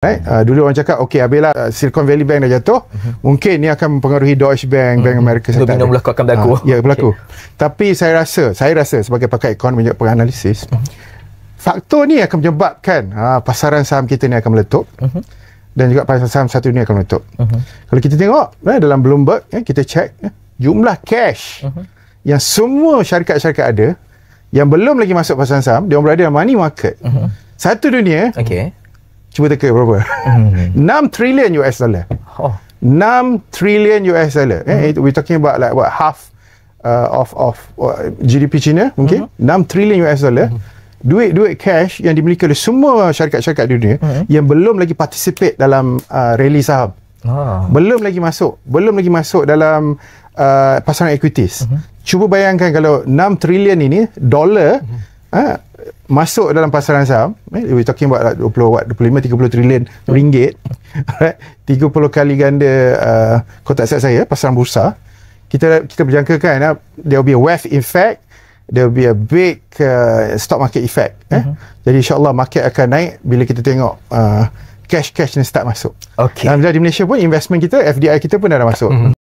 Right? Uh, dulu orang cakap okey habislah uh, Silicon Valley Bank dah jatuh mm-hmm. mungkin ni akan mempengaruhi Deutsche Bank mm-hmm. Bank mhm. Amerika Serikat. Domino berlaku akan berlaku. Uh, ya berlaku. Okay. Tapi saya rasa saya rasa sebagai pakar ekonomi dan penganalisis mm-hmm. faktor ni akan menyebabkan uh, pasaran saham kita ni akan meletup. Mm-hmm. Dan juga pasaran saham satu dunia akan meletup. Mm-hmm. Kalau kita tengok eh, dalam Bloomberg eh, kita cek eh, jumlah cash mm-hmm. yang semua syarikat-syarikat ada yang belum lagi masuk pasaran saham dia berada dalam money market. Mm-hmm. Satu dunia. Okey cuba teka berapa hmm. 6 trillion US dollar oh. 6 trillion US dollar eh, hmm. eh, we talking about like what half uh, of of uh, GDP China mungkin hmm. 6 trillion US dollar duit-duit hmm. cash yang dimiliki oleh semua syarikat-syarikat di dunia hmm. yang belum lagi participate dalam uh, rally saham Ah. Belum lagi masuk Belum lagi masuk dalam uh, Pasaran equities uh-huh. Cuba bayangkan Kalau 6 trilion ini Dollar uh-huh uh, masuk dalam pasaran saham eh, we talking about like 20 what 25 30 trilion ringgit right 30 kali ganda uh, kotak set saya pasaran bursa kita kita berjangka kan uh, ah, there will be a wave effect there will be a big uh, stock market effect eh uh-huh. jadi insyaallah market akan naik bila kita tengok uh, cash cash ni start masuk okay. dan di Malaysia pun investment kita FDI kita pun dah, dah masuk uh-huh.